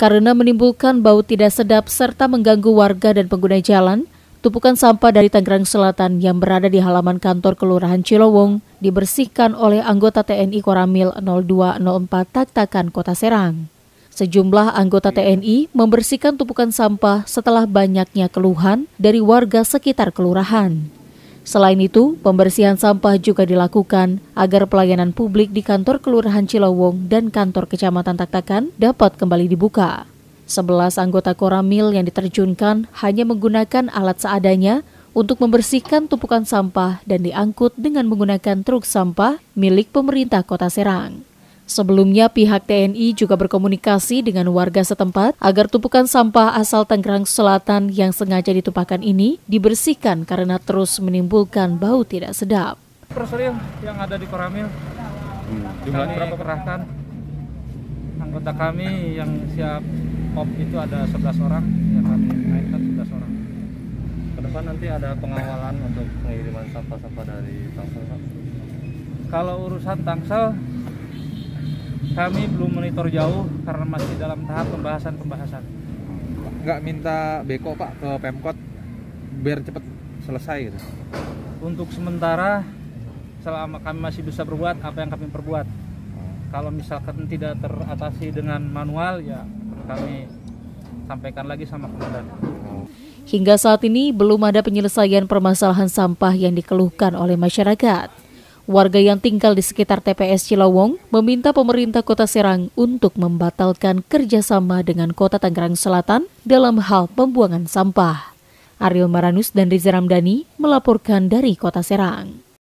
karena menimbulkan bau tidak sedap serta mengganggu warga dan pengguna jalan, tumpukan sampah dari Tangerang Selatan yang berada di halaman kantor Kelurahan Cilowong dibersihkan oleh anggota TNI Koramil 0204 Taktakan Kota Serang. Sejumlah anggota TNI membersihkan tumpukan sampah setelah banyaknya keluhan dari warga sekitar kelurahan. Selain itu, pembersihan sampah juga dilakukan agar pelayanan publik di kantor Kelurahan Cilowong dan kantor Kecamatan Taktakan dapat kembali dibuka. Sebelas anggota Koramil yang diterjunkan hanya menggunakan alat seadanya untuk membersihkan tumpukan sampah dan diangkut dengan menggunakan truk sampah milik pemerintah kota Serang. Sebelumnya pihak TNI juga berkomunikasi dengan warga setempat agar tumpukan sampah asal Tangerang Selatan yang sengaja ditumpahkan ini dibersihkan karena terus menimbulkan bau tidak sedap. Personil yang ada di Koramil, hmm. jumlahnya berapa kerahkan? Anggota kami yang siap pop itu ada 11 orang, yang kami naikkan 11 orang. Ke depan nanti ada pengawalan untuk pengiriman sampah-sampah dari Tangsel. Kalau urusan Tangsel, kami belum monitor jauh karena masih dalam tahap pembahasan-pembahasan. Nggak minta beko pak ke Pemkot biar cepat selesai gitu. Untuk sementara selama kami masih bisa berbuat apa yang kami perbuat. Kalau misalkan tidak teratasi dengan manual ya kami sampaikan lagi sama komandan. Hingga saat ini belum ada penyelesaian permasalahan sampah yang dikeluhkan oleh masyarakat. Warga yang tinggal di sekitar TPS Cilawong meminta pemerintah kota Serang untuk membatalkan kerjasama dengan kota Tangerang Selatan dalam hal pembuangan sampah. Ariel Maranus dan Riza Ramdhani melaporkan dari kota Serang.